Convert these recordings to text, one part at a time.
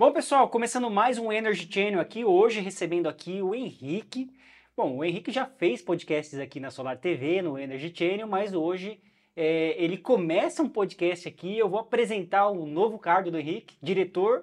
Bom, pessoal, começando mais um Energy Channel aqui, hoje recebendo aqui o Henrique. Bom, o Henrique já fez podcasts aqui na Solar TV, no Energy Channel, mas hoje é, ele começa um podcast aqui. Eu vou apresentar o um novo cargo do Henrique, diretor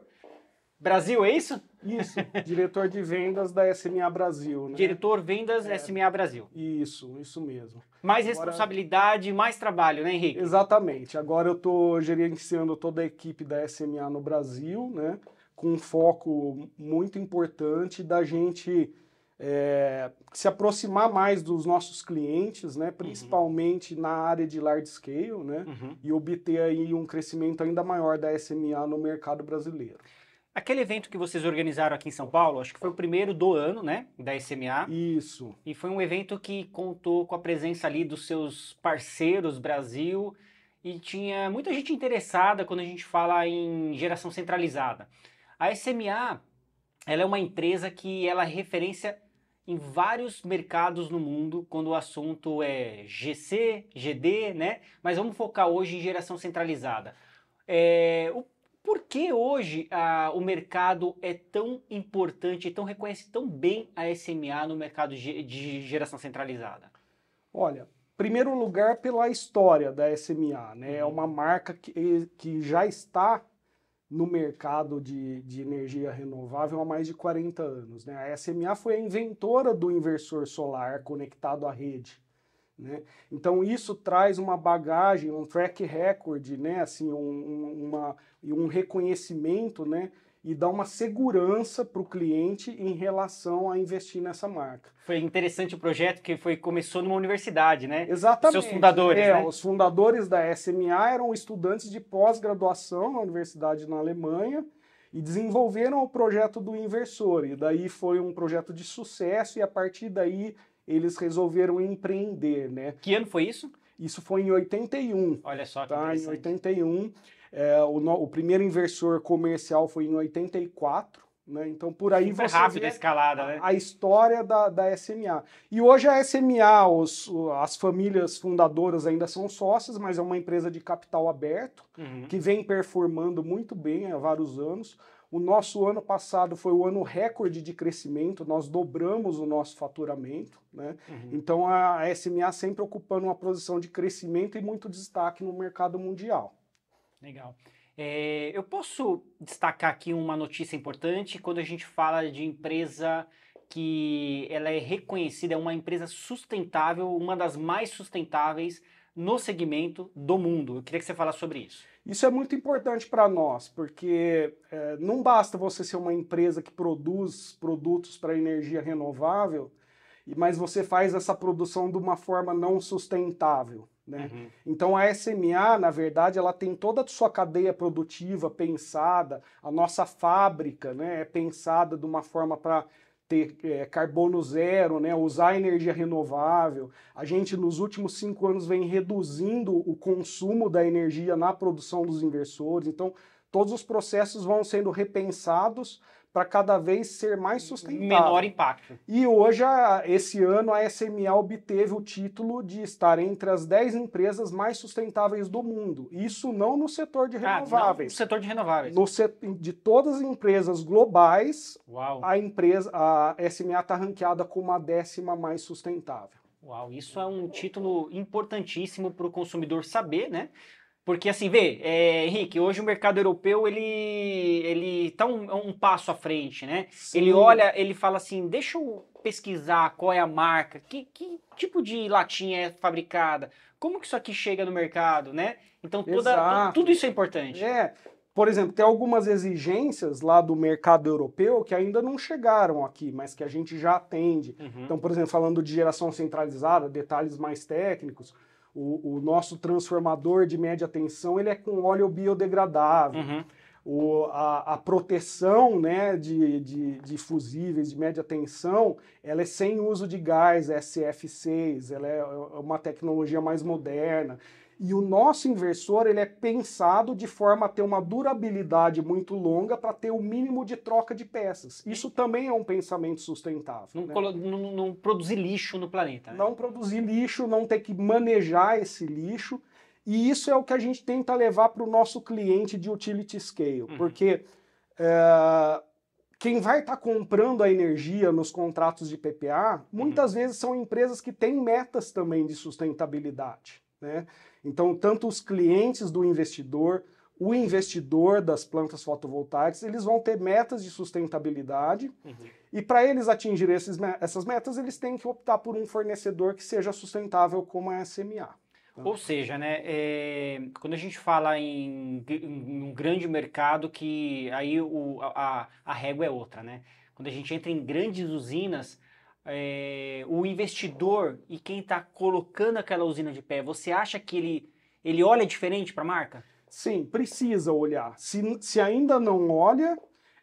Brasil, é isso? Isso, diretor de vendas da SMA Brasil. Né? Diretor vendas é, SMA Brasil. Isso, isso mesmo. Mais Agora... responsabilidade, mais trabalho, né, Henrique? Exatamente. Agora eu estou gerenciando toda a equipe da SMA no Brasil, né? com um foco muito importante da gente é, se aproximar mais dos nossos clientes, né, uhum. principalmente uhum. na área de large scale, né, uhum. e obter aí um crescimento ainda maior da SMA no mercado brasileiro. Aquele evento que vocês organizaram aqui em São Paulo, acho que foi o primeiro do ano, né, da SMA. Isso. E foi um evento que contou com a presença ali dos seus parceiros Brasil e tinha muita gente interessada quando a gente fala em geração centralizada. A SMA ela é uma empresa que ela é referência em vários mercados no mundo quando o assunto é GC, GD, né? Mas vamos focar hoje em geração centralizada. É, o, por que hoje a, o mercado é tão importante, tão reconhece tão bem a SMA no mercado de, de geração centralizada? Olha, primeiro lugar pela história da SMA, né? É uhum. É uma marca que, que já está no mercado de, de energia renovável há mais de 40 anos. Né? A SMA foi a inventora do inversor solar conectado à rede. Né? Então isso traz uma bagagem, um track record, né? assim, um, uma, um reconhecimento né? e dá uma segurança para o cliente em relação a investir nessa marca. Foi interessante o projeto que foi começou numa universidade, né? Exatamente. Seus fundadores, é, né? Os fundadores da SMA eram estudantes de pós-graduação na universidade na Alemanha e desenvolveram o projeto do inversor. E daí foi um projeto de sucesso e a partir daí eles resolveram empreender, né? Que ano foi isso? Isso foi em 81. Olha só que tá? Em 81. É, o, no, o, primeiro inversor comercial foi em 84, né? Então por aí Super você rápido a escalada, né? A história da, da SMA. E hoje a SMA, os, as famílias fundadoras ainda são sócias, mas é uma empresa de capital aberto uhum. que vem performando muito bem há vários anos. O nosso ano passado foi o ano recorde de crescimento, nós dobramos o nosso faturamento. Né? Uhum. Então a SMA sempre ocupando uma posição de crescimento e muito destaque no mercado mundial. Legal. É, eu posso destacar aqui uma notícia importante quando a gente fala de empresa que ela é reconhecida, é uma empresa sustentável, uma das mais sustentáveis no segmento do mundo. Eu queria que você falasse sobre isso. Isso é muito importante para nós, porque é, não basta você ser uma empresa que produz produtos para energia renovável, mas você faz essa produção de uma forma não sustentável. Né? Uhum. Então a SMA, na verdade, ela tem toda a sua cadeia produtiva pensada, a nossa fábrica né, é pensada de uma forma para ter é, carbono zero, né, usar energia renovável. A gente, nos últimos cinco anos, vem reduzindo o consumo da energia na produção dos inversores. Então, todos os processos vão sendo repensados para cada vez ser mais sustentável. Menor impacto. E hoje, esse ano, a SMA obteve o título de estar entre as 10 empresas mais sustentáveis do mundo. Isso não no setor de ah, renováveis. Ah, no setor de renováveis. No set... De todas as empresas globais, Uau. a empresa, a SMA está ranqueada como a décima mais sustentável. Uau, isso é um título importantíssimo para o consumidor saber, né? Porque assim, vê, é, Henrique, hoje o mercado europeu, ele ele tá um, é um passo à frente, né? Sim. Ele olha, ele fala assim, deixa eu pesquisar qual é a marca, que, que tipo de latinha é fabricada, como que isso aqui chega no mercado, né? Então toda, tudo isso é importante. É, por exemplo, tem algumas exigências lá do mercado europeu que ainda não chegaram aqui, mas que a gente já atende. Uhum. Então, por exemplo, falando de geração centralizada, detalhes mais técnicos, o, o nosso transformador de média tensão ele é com óleo biodegradável. Uhum. O, a, a, proteção né, de, de, de, fusíveis de média tensão, ela é sem uso de gás, SF6, ela é, é uma tecnologia mais moderna. E o nosso inversor ele é pensado de forma a ter uma durabilidade muito longa para ter o mínimo de troca de peças. Isso também é um pensamento sustentável. Não, né? não, não produzir lixo no planeta. Né? Não produzir lixo, não ter que manejar esse lixo. E isso é o que a gente tenta levar para o nosso cliente de utility scale, uhum. porque é, quem vai estar tá comprando a energia nos contratos de PPA, muitas uhum. vezes são empresas que têm metas também de sustentabilidade. Né? Então, tanto os clientes do investidor, o investidor das plantas fotovoltaicas, eles vão ter metas de sustentabilidade uhum. e para eles atingirem esses, essas metas, eles têm que optar por um fornecedor que seja sustentável como a SMA. Então, Ou seja, né, é, quando a gente fala em, em, um grande mercado, que aí o, a, a régua é outra, né? Quando a gente entra em grandes usinas, é, o investidor e quem está colocando aquela usina de pé, você acha que ele, ele olha diferente para a marca? Sim, precisa olhar. Se, se ainda não olha,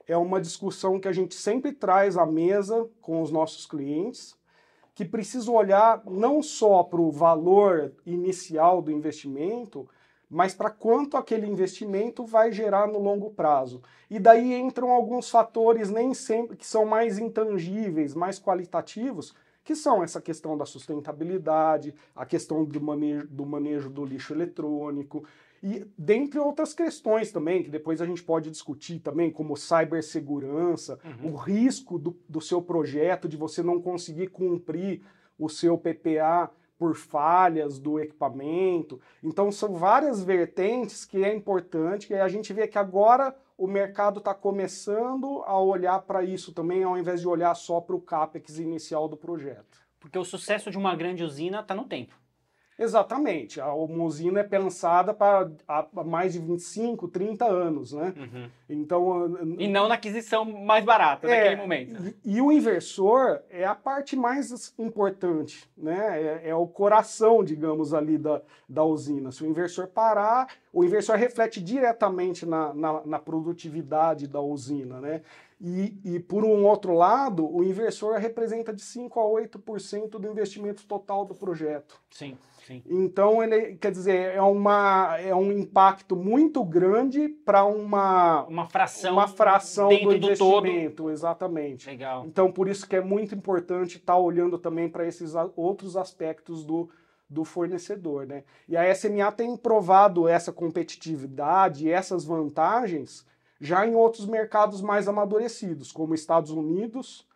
é uma discussão que a gente sempre traz à mesa com os nossos clientes, que precisa olhar não só para o valor inicial do investimento, mas para quanto aquele investimento vai gerar no longo prazo. E daí entram alguns fatores nem sempre que são mais intangíveis, mais qualitativos, que são essa questão da sustentabilidade, a questão do manejo do, manejo do lixo eletrônico e dentre outras questões também, que depois a gente pode discutir também, como cibersegurança, uhum. o risco do, do seu projeto de você não conseguir cumprir o seu PPA por falhas do equipamento. Então, são várias vertentes que é importante, e a gente vê que agora o mercado está começando a olhar para isso também, ao invés de olhar só para o CAPEX inicial do projeto. Porque o sucesso de uma grande usina está no tempo. Exatamente. A homozina é pensada para mais de 25, 30 anos, né? Uhum. Então... E não na aquisição mais barata é, naquele momento. E, e, o inversor é a parte mais importante, né? É, é, o coração, digamos, ali da, da usina. Se o inversor parar, o inversor reflete diretamente na, na, na produtividade da usina, né? E, e, por um outro lado, o inversor representa de 5 a 8% do investimento total do projeto. Sim. Então, ele, quer dizer, é, uma, é um impacto muito grande para uma, uma fração, uma fração do investimento. Do exatamente. Legal. Então, por isso que é muito importante estar tá olhando também para esses outros aspectos do, do fornecedor. Né? E a SMA tem provado essa competitividade, essas vantagens, já em outros mercados mais amadurecidos, como Estados Unidos,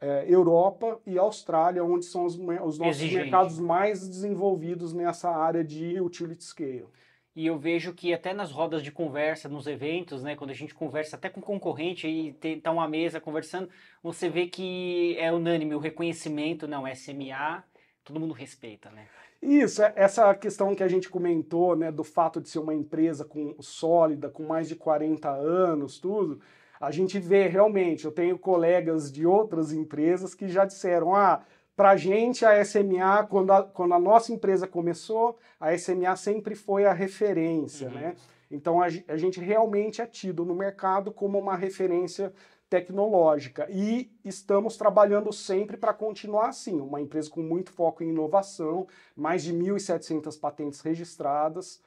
é, Europa e Austrália, onde são os, os nossos Exigente. mercados mais desenvolvidos nessa área de utility scale. E eu vejo que até nas rodas de conversa, nos eventos, né, quando a gente conversa até com concorrente e está uma mesa conversando, você vê que é unânime o reconhecimento, não, SMA, todo mundo respeita, né? Isso, é, essa questão que a gente comentou, né, do fato de ser uma empresa com, sólida, com mais de 40 anos, tudo, a gente vê realmente, eu tenho colegas de outras empresas que já disseram: ah, para a gente, a SMA, quando a, quando a nossa empresa começou, a SMA sempre foi a referência, uhum. né? Então, a, a, gente realmente é tido no mercado como uma referência tecnológica. E estamos trabalhando sempre para continuar assim. Uma empresa com muito foco em inovação, mais de 1.700 patentes registradas,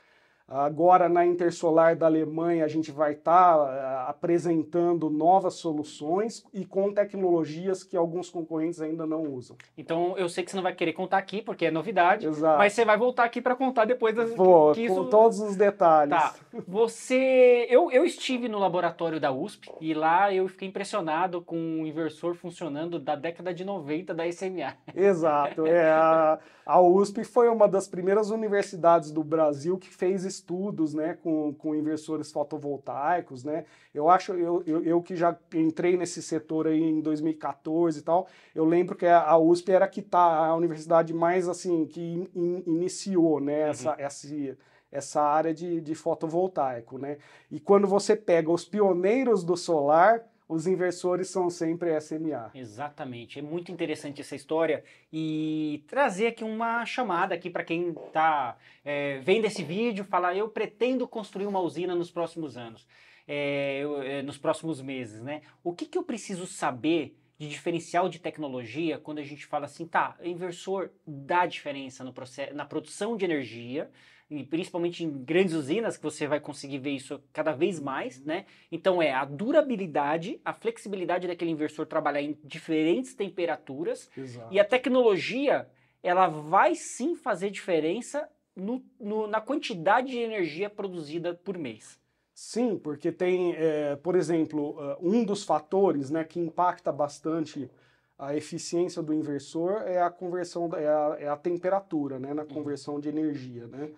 Agora, na Intersolar da Alemanha, a gente vai estar tá eh, apresentando novas soluções e com tecnologias que alguns concorrentes ainda não usam. Então, eu sei que você não vai querer contar aqui, porque é novidade, Exato. mas você vai voltar aqui para contar depois das Vou, que isso... com todos os detalhes. Tá. Você. Eu, eu estive no laboratório da USP e lá eu fiquei impressionado com o um inversor funcionando da década de 90 da SMA. Exato. É, a, a USP foi uma das primeiras universidades do Brasil que fez isso estudos né, com, com investidores fotovoltaicos, né? Eu acho, eu, eu, eu, que já entrei nesse setor aí em 2014 e tal, eu lembro que a USP era que tá a universidade mais assim que in, in, iniciou né, uhum. essa, essa, essa área de, de fotovoltaico, né? E quando você pega os pioneiros do solar, os inversores são sempre SMA. Exatamente, é muito interessante essa história e trazer aqui uma chamada aqui para quem está é, vendo esse vídeo, falar eu pretendo construir uma usina nos próximos anos, é, eu, é, nos próximos meses, né? O que, que eu preciso saber de diferencial de tecnologia quando a gente fala assim, tá, inversor dá diferença no processo, na produção de energia, e principalmente em grandes usinas que você vai conseguir ver isso cada vez mais, né? Então é a durabilidade, a flexibilidade daquele inversor trabalhar em diferentes temperaturas Exato. e a tecnologia ela vai sim fazer diferença no, no, na quantidade de energia produzida por mês. Sim, porque tem, é, por exemplo, eh, um dos fatores né, que impacta bastante a eficiência do inversor é a conversão, é a, é a temperatura né, na uhum. conversão de energia. Né?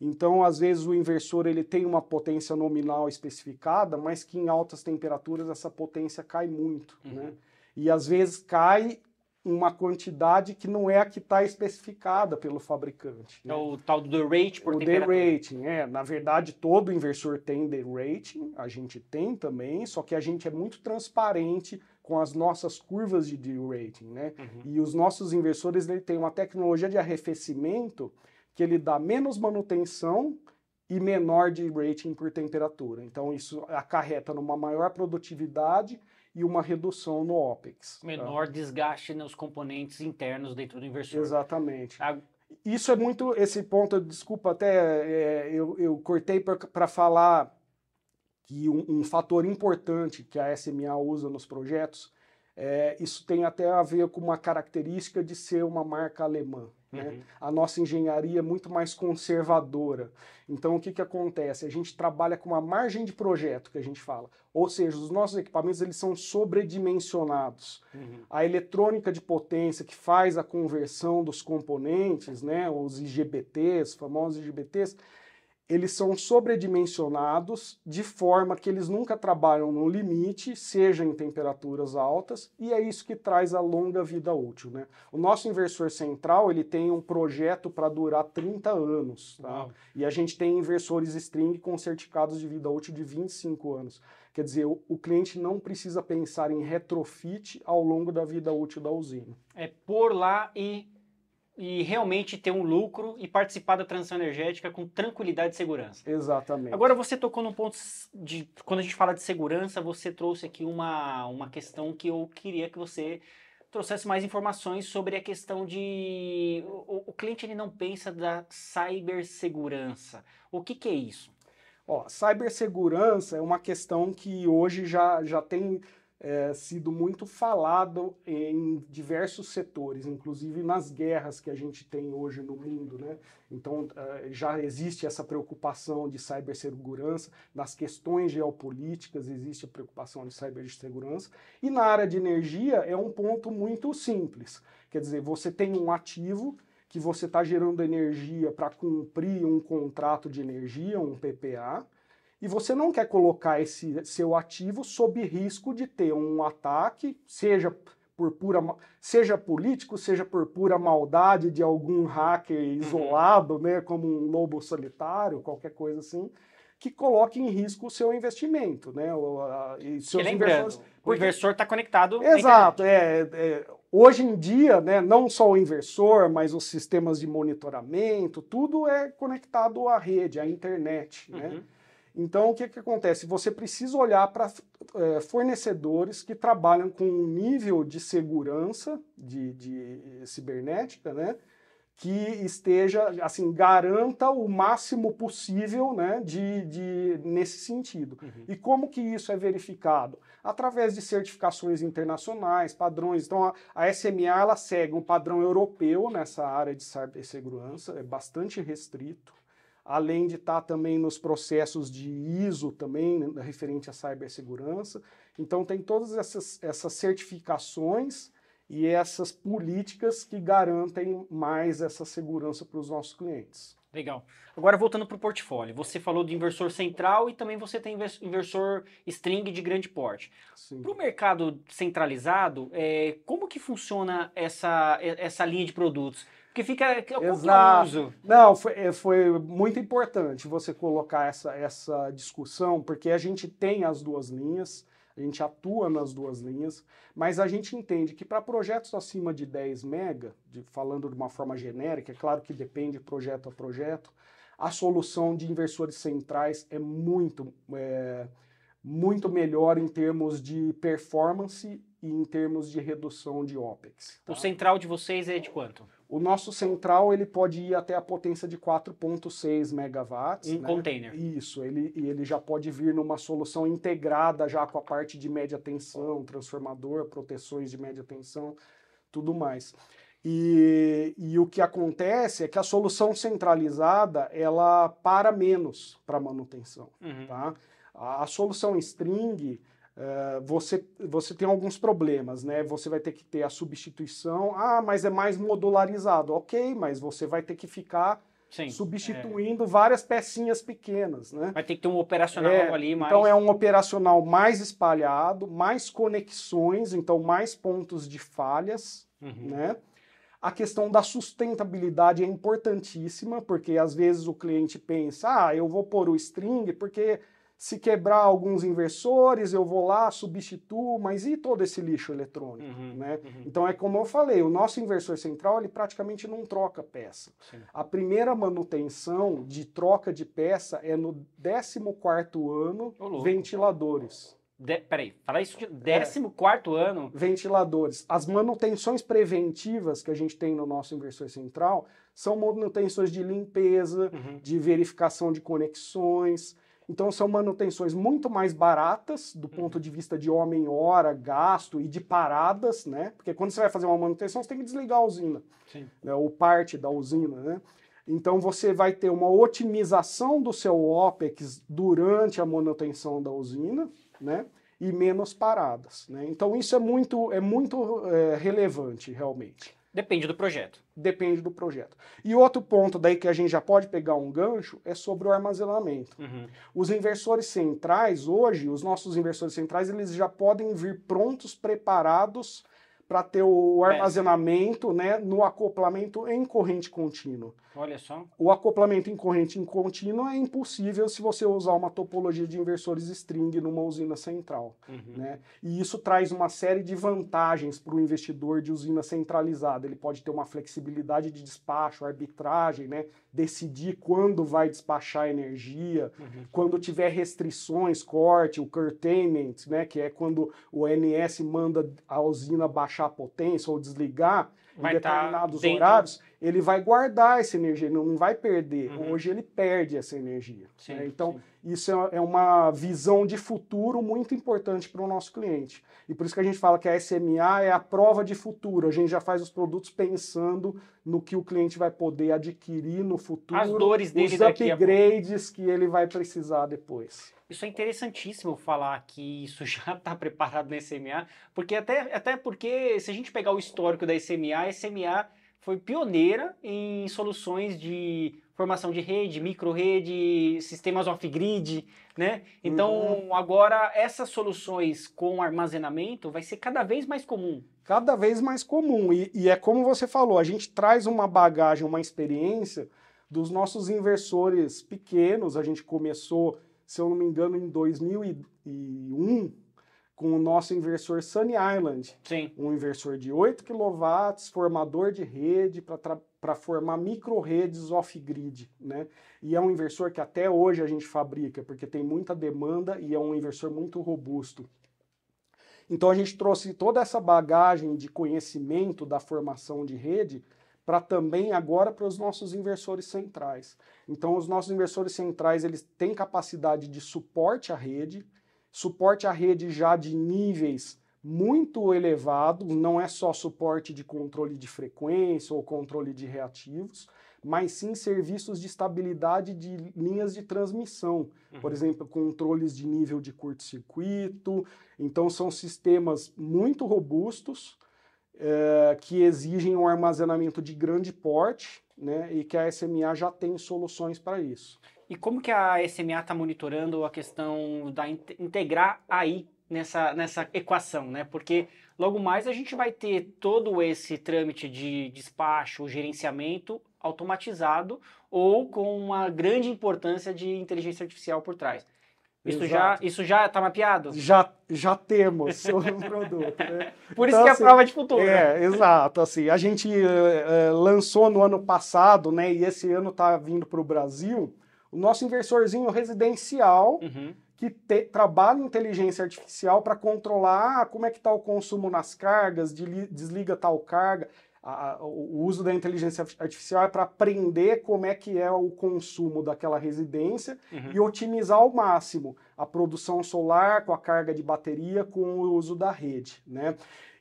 Então, às vezes, o inversor ele tem uma potência nominal especificada, mas que em altas temperaturas essa potência cai muito. Uhum. Né? E às vezes cai uma quantidade que não é a que está especificada pelo fabricante. Né? É o tal do rate por o temperatura. O rating, é. Na verdade, todo inversor tem the rating, a gente tem também, só que a gente é muito transparente com as nossas curvas de derating, né? Uhum. E os nossos inversores, ele tem uma tecnologia de arrefecimento que ele dá menos manutenção e menor de rating por temperatura. Então, isso acarreta numa maior produtividade e uma redução no OPEX. Tá? Menor tá? desgaste nos componentes internos dentro do inversor. Exatamente. A... Isso é muito. Esse ponto, desculpa, até é, eu, eu cortei para falar que um, um, fator importante que a SMA usa nos projetos, é, isso tem até a ver com uma característica de ser uma marca alemã. Né? Uhum. A nossa engenharia é muito mais conservadora. Então, o que, que acontece? A gente trabalha com uma margem de projeto, que a gente fala. Ou seja, os nossos equipamentos eles são sobredimensionados. Uhum. A eletrônica de potência que faz a conversão dos componentes, né, os IGBTs, famosos IGBTs, eles são sobredimensionados de forma que eles nunca trabalham no limite, seja em temperaturas altas, e é isso que traz a longa vida útil. Né? O nosso inversor central ele tem um projeto para durar 30 anos, tá? e a gente tem inversores string com certificados de vida útil de 25 anos. Quer dizer, o, o, cliente não precisa pensar em retrofit ao longo da vida útil da usina. É por lá e e realmente ter um lucro e participar da transição energética com tranquilidade e segurança. Exatamente. Agora você tocou num ponto de quando a gente fala de segurança, você trouxe aqui uma, uma questão que eu queria que você trouxesse mais informações sobre a questão de o, o cliente ele não pensa da cibersegurança. O que, que é isso? Ó, cibersegurança é uma questão que hoje já, já tem é, sido muito falado em diversos setores, inclusive nas guerras que a gente tem hoje no mundo. Né? Então, eh, já existe essa preocupação de cibersegurança, nas questões geopolíticas existe a preocupação de cibersegurança, e na área de energia é um ponto muito simples. Quer dizer, você tem um ativo que você está gerando energia para cumprir um contrato de energia, um PPA, e você não quer colocar esse seu ativo sob risco de ter um ataque, seja por pura seja político, seja por pura maldade de algum hacker uhum. isolado, né, como um lobo solitário, qualquer coisa assim, que coloque em risco o seu investimento, né? O, a, e seus inversores. O inversor está conectado. Exato. É, é, hoje em dia, né, não só o inversor, mas os sistemas de monitoramento, tudo é conectado à rede, à internet, né. uhum. né? Então, o que, que acontece? Você precisa olhar para é, fornecedores que trabalham com um nível de segurança de, de eh, cibernética, né? Que esteja, assim, garanta o máximo possível, né? De, de nesse sentido. Uhum. E como que isso é verificado? Através de certificações internacionais, padrões. Então, a, a SMA, ela segue um padrão europeu nessa área de cibersegurança, é bastante restrito além de estar também nos processos de ISO também, né, referente à cibersegurança. Então tem todas essas, essas certificações e essas políticas que garantem mais essa segurança para os nossos clientes. Legal. Agora voltando para o portfólio, você falou do inversor central e também você tem inversor string de grande porte. Para o mercado centralizado, é, como que funciona essa, essa linha de produtos? Porque fica é confuso. Né? Não, foi, é, foi muito importante você colocar essa, essa discussão, porque a gente tem as duas linhas, a gente atua nas duas linhas, mas a gente entende que para projetos acima de 10 mega, de, falando de uma forma genérica, é claro que depende projeto a projeto, a solução de inversores centrais é muito, é, muito melhor em termos de performance e em termos de redução de OPEX. Tá? O central de vocês é de quanto? O nosso central ele pode ir até a potência de 4.6 megawatts. Um né? container. Isso, ele, e ele já pode vir numa solução integrada já com a parte de média tensão, transformador, proteções de média tensão, tudo mais. E, e o que acontece é que a solução centralizada ela para menos para manutenção, uhum. tá? A, a solução string Uh, você, você tem alguns problemas, né? Você vai ter que ter a substituição. Ah, mas é mais modularizado. Ok, mas você vai ter que ficar Sim, substituindo é. várias pecinhas pequenas, né? Vai ter que ter um operacional é, ali mais. Então é um operacional mais espalhado, mais conexões, então mais pontos de falhas, uhum. né? A questão da sustentabilidade é importantíssima, porque às vezes o cliente pensa, ah, eu vou pôr o string porque se quebrar alguns inversores, eu vou lá, substituo, mas e todo esse lixo eletrônico, uhum, né? Uhum. Então é como eu falei, o nosso inversor central, ele praticamente não troca peça. Sim. A primeira manutenção de troca de peça é no 14º ano, ventiladores. De, peraí, falar isso de 14 é, ano. Ventiladores. As manutenções preventivas que a gente tem no nosso inversor central são manutenções de limpeza, uhum. de verificação de conexões, então são manutenções muito mais baratas do uhum. ponto de vista de homem hora, gasto e de paradas, né? Porque quando você vai fazer uma manutenção, você tem que desligar a usina, né? ou parte da usina, né? Então você vai ter uma otimização do seu OPEX durante a manutenção da usina, né? E menos paradas, né? Então isso é muito, é muito é, relevante realmente. Depende do projeto. Depende do projeto. E outro ponto daí que a gente já pode pegar um gancho é sobre o armazenamento. Uhum. Os inversores centrais, hoje, os nossos inversores centrais, eles já podem vir prontos, preparados para ter o é. armazenamento né, no acoplamento em corrente contínua. Olha só. O acoplamento em corrente em contínua é impossível se você usar uma topologia de inversores string numa usina central. Uhum. Né? E isso traz uma série de vantagens para o investidor de usina centralizada. Ele pode ter uma flexibilidade de despacho, arbitragem, né? decidir quando vai despachar energia, uhum. quando tiver restrições, corte, o curtailment, né? que é quando o NS manda a usina baixar baixar a potência ou desligar vai em tá determinados tá horários, ele vai guardar essa energia, ele não vai perder. Uhum. Hoje ele perde essa energia. Sim, né? Então, sim. isso é, é uma visão de futuro muito importante para o nosso cliente. E por isso que a gente fala que a SMA é a prova de futuro. A gente já faz os produtos pensando no que o cliente vai poder adquirir no futuro, As dores dele os upgrades que ele vai precisar depois. Isso é interessantíssimo falar que isso já está preparado na SMA, porque até, até porque se a gente pegar o histórico da SMA, a SMA foi pioneira em soluções de formação de rede, micro-rede, sistemas off-grid, né? Então, uhum. agora, essas soluções com armazenamento vai ser cada vez mais comum. Cada vez mais comum. E, e é como você falou, a gente traz uma bagagem, uma experiência dos nossos inversores pequenos. A gente começou, se eu não me engano, em 2001, com o nosso inversor Sunny Island. Sim. Um inversor de 8 kW, formador de rede para formar micro-redes off-grid, né? E é um inversor que até hoje a gente fabrica, porque tem muita demanda e é um inversor muito robusto. Então a gente trouxe toda essa bagagem de conhecimento da formação de rede para também agora para os nossos inversores centrais. Então os nossos inversores centrais, eles têm capacidade de suporte à rede, suporte à rede já de níveis muito elevados, não é só suporte de controle de frequência ou controle de reativos, mas sim serviços de estabilidade de linhas de transmissão, uhum. por exemplo, controles de nível de curto-circuito. Então, são sistemas muito robustos é, que exigem um armazenamento de grande porte, né, e que a SMA já tem soluções para isso. E como que a SMA está monitorando a questão da in integrar aí nessa, nessa equação, né? Porque logo mais a gente vai ter todo esse trâmite de despacho, gerenciamento automatizado ou com uma grande importância de inteligência artificial por trás. Isso já, isso já está mapeado? Já, já temos o produto. Né? Por isso então, que é assim, a prova de futuro. É, exato. Assim, a gente uh, uh, lançou no ano passado, né? E esse ano está vindo para o Brasil o nosso inversorzinho residencial uhum. que te, trabalha inteligência artificial para controlar como é que está o consumo nas cargas, de, desliga tal carga. A, a, o uso da inteligência artificial é para aprender como é que é o consumo daquela residência uhum. e otimizar ao máximo a produção solar com a carga de bateria com o uso da rede, né?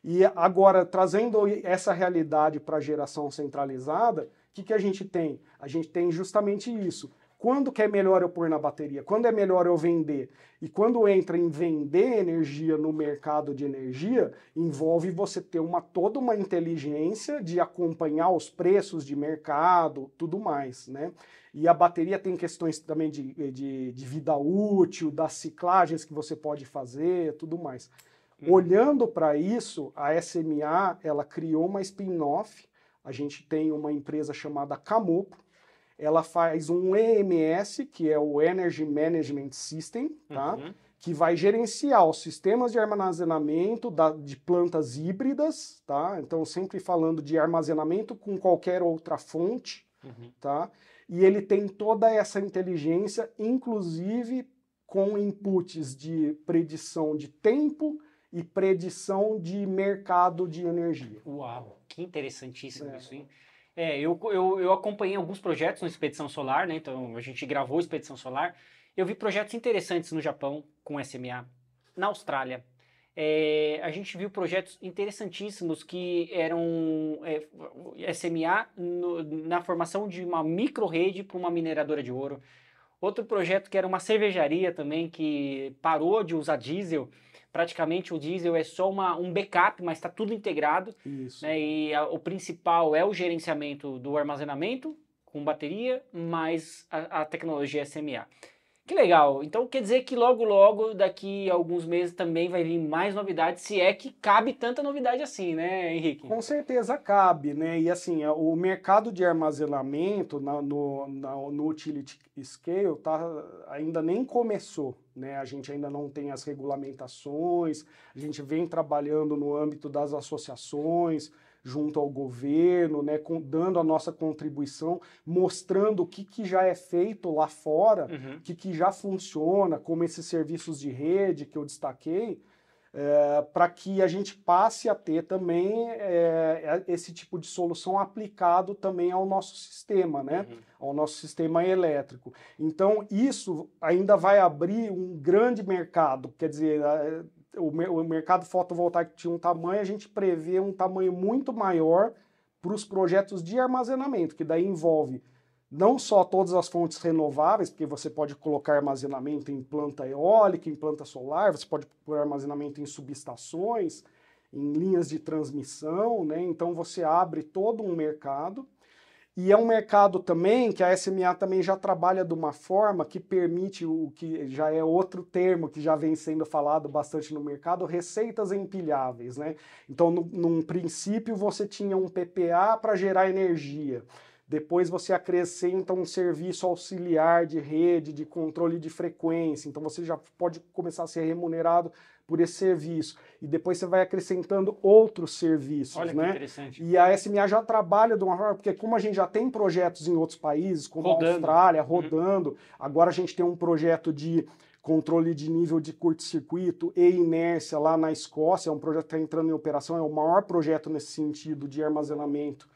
E agora trazendo essa realidade para a geração centralizada, o que, que a gente tem? A gente tem justamente isso quando que é melhor eu pôr na bateria? Quando é melhor eu vender? E quando entra em vender energia no mercado de energia, envolve você ter uma toda uma inteligência de acompanhar os preços de mercado, tudo mais, né? E a bateria tem questões também de, de, de vida útil, das ciclagens que você pode fazer, tudo mais. Hum. Olhando para isso, a SMA, ela criou uma spin-off, a gente tem uma empresa chamada Camopo, ela faz um EMS, que é o Energy Management System, tá? Uhum. que vai gerenciar os sistemas de armazenamento da, de plantas híbridas, tá? então sempre falando de armazenamento com qualquer outra fonte, uhum. tá? e ele tem toda essa inteligência, inclusive com inputs de predição de tempo e predição de mercado de energia. Uau, que interessantíssimo é. isso, hein? É, eu, eu, eu acompanhei alguns projetos na Expedição Solar, né? Então a gente gravou Expedição Solar. Eu vi projetos interessantes no Japão com SMA, na Austrália. É, a gente viu projetos interessantíssimos que eram é, SMA no, na formação de uma micro-rede para uma mineradora de ouro. Outro projeto que era uma cervejaria também, que parou de usar diesel praticamente o diesel é só uma, um backup, mas está tudo integrado. Isso. Né? E a, o principal é o gerenciamento do armazenamento com bateria, mais a, a tecnologia SMA. É que legal. Então quer dizer que logo, logo, daqui a alguns meses também vai vir mais novidades, se é que cabe tanta novidade assim, né, Henrique? Com certeza cabe, né? E assim, é, o mercado de armazenamento na, no, na, no utility scale tá, ainda nem começou. Né, a gente ainda não tem as regulamentações, a gente vem trabalhando no âmbito das associações, junto ao governo, né, com, dando a nossa contribuição, mostrando o que, que já é feito lá fora, uhum. o que, que já funciona, como esses serviços de rede que eu destaquei, é, para que a gente passe a ter também é, é, esse tipo de solução aplicado também ao nosso sistema, né? Uhum. Ao nosso sistema elétrico. Então, isso ainda vai abrir um grande mercado, quer dizer, o, o mercado fotovoltaico tinha um tamanho, a gente prevê um tamanho muito maior para os projetos de armazenamento, que daí envolve não só todas as fontes renováveis, porque você pode colocar armazenamento em planta eólica, em planta solar, você pode pôr armazenamento em subestações, em linhas de transmissão, né? Então você abre todo um mercado e é um mercado também que a SMA também já trabalha de uma forma que permite o que já é outro termo que já vem sendo falado bastante no mercado, receitas empilháveis, né? Então, no, num princípio você tinha um PPA para gerar energia. Depois você acrescenta um serviço auxiliar de rede, de controle de frequência. Então você já pode começar a ser remunerado por esse serviço. E depois você vai acrescentando outros serviços. Olha né? que interessante. E a SMA já trabalha de uma forma, porque como a gente já tem projetos em outros países, como rodando. a Austrália, uhum. rodando, uhum. agora a gente tem um projeto de controle de nível de curto-circuito e inércia lá na Escócia, é um projeto que está entrando em operação, é o maior projeto nesse sentido de armazenamento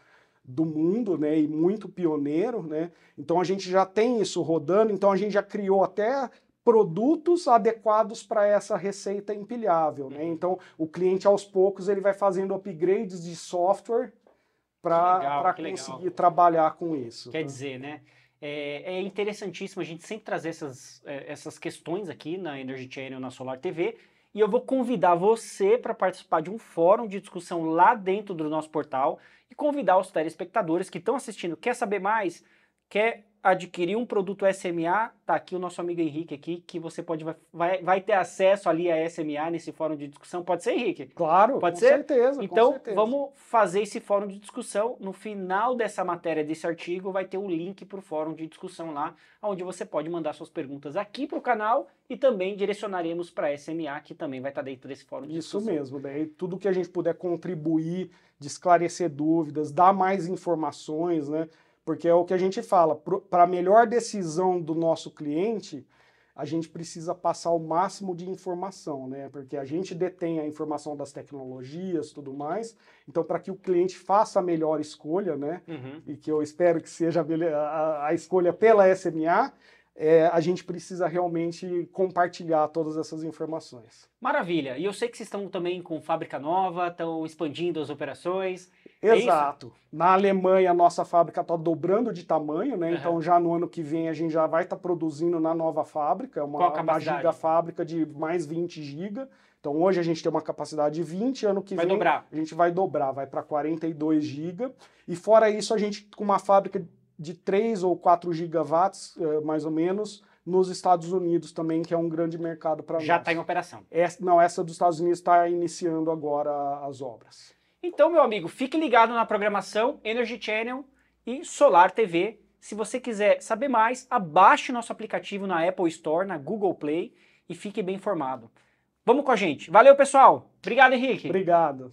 do mundo, né, e muito pioneiro, né? Então a gente já tem isso rodando, então a gente já criou até produtos adequados para essa receita empilhável, né? Uhum. Então o cliente aos poucos ele vai fazendo upgrades de software para conseguir legal. trabalhar com isso. Quer tá? dizer, né? É, é, interessantíssimo a gente sempre trazer essas, é, essas questões aqui na Energy Channel, na Solar TV. E eu vou convidar você para participar de um fórum de discussão lá dentro do nosso portal e convidar os telespectadores que estão assistindo, quer saber mais, quer adquirir um produto SMA, tá aqui o nosso amigo Henrique aqui, que você pode vai, vai ter acesso ali a SMA nesse fórum de discussão. Pode ser, Henrique? Claro, pode com ser? certeza. Então, certeza. vamos fazer esse fórum de discussão. No final dessa matéria, desse artigo, vai ter o um link para o fórum de discussão lá, onde você pode mandar suas perguntas aqui para o canal e também direcionaremos para a SMA, que também vai estar tá dentro desse fórum de Isso discussão. Isso mesmo, daí né? tudo que a gente puder contribuir, de esclarecer dúvidas, dar mais informações, né? Porque é o que a gente fala, para a melhor decisão do nosso cliente, a gente precisa passar o máximo de informação, né? Porque a gente detém a informação das tecnologias, tudo mais. Então, para que o cliente faça a melhor escolha, né? Uhum. E que eu espero que seja a, a escolha pela SMA, é, a gente precisa realmente compartilhar todas essas informações. Maravilha! E eu sei que vocês estão também com fábrica nova, estão expandindo as operações. É Exato. Na Alemanha, a nossa fábrica está dobrando de tamanho, né? Uhum. Então, já no ano que vem, a gente já vai estar tá produzindo na nova fábrica, uma, uma fábrica de mais 20 giga. Então, hoje a gente tem uma capacidade de 20, ano que vai vem dobrar. a gente vai dobrar, vai para 42 giga. E fora isso, a gente, com uma fábrica de 3 ou 4 gigawatts, eh, mais ou menos, nos Estados Unidos também, que é um grande mercado para nós. Já está em operação. Essa, não, essa dos Estados Unidos está iniciando agora as obras. Então, meu amigo, fique ligado na programação Energy Channel e Solar TV. Se você quiser saber mais, abaixe nosso aplicativo na Apple Store, na Google Play e fique bem informado. Vamos com a gente. Valeu, pessoal. Obrigado, Henrique. Obrigado.